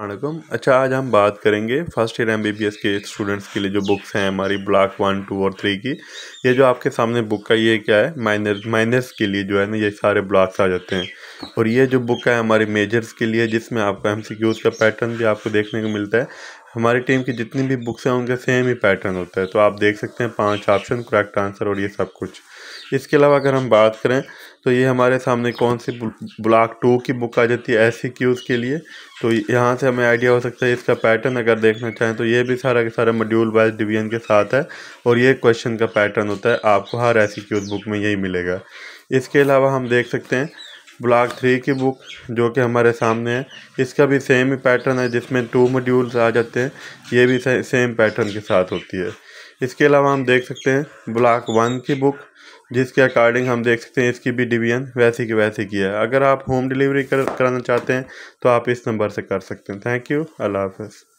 वालेकुम अच्छा आज हम बात करेंगे first year M B B S के स्टूडेंट्स के लिए जो बुक्स हैं हमारी ब्लॉक वन टू और थ्री की ये जो आपके सामने बुक का ये क्या है माइनर माइनर्स के लिए जो है ना ये सारे ब्लॉक्स आ जाते हैं और ये जो बुक है हमारे मेजर्स के लिए जिसमें आपको एम सी क्यूज़ का पैटर्न भी आपको देखने को मिलता है हमारी टीम की जितनी भी बुक्स हैं उनका सेम ही पैटर्न होता है तो आप देख सकते हैं पाँच ऑप्शन करेक्ट आंसर और ये सब कुछ इसके अलावा अगर हम बात करें तो ये हमारे सामने कौन सी ब्लॉक टू की बुक आ जाती है ऐसी क्यूज़ के लिए तो यहाँ से हमें आइडिया हो सकता है इसका पैटर्न अगर देखना चाहें तो ये भी सारा के सारा मॉड्यूल वाइज डिवीजन के साथ है और ये क्वेश्चन का पैटर्न होता है आपको हर ऐसी क्यूज़ बुक में यही मिलेगा इसके अलावा हम देख सकते हैं ब्लॉक थ्री की बुक जो कि हमारे सामने है इसका भी सेम ही पैटर्न है जिसमें टू मॉड्यूल्स आ जाते हैं ये भी सेम पैटर्न के साथ होती है इसके अलावा हम देख सकते हैं ब्लॉक वन की बुक जिसके अकॉर्डिंग हम देख सकते हैं इसकी भी डिवीजन वैसी की वैसी की है अगर आप होम डिलीवरी कर, कराना चाहते हैं तो आप इस नंबर से कर सकते हैं थैंक यू अल्लाह हाफ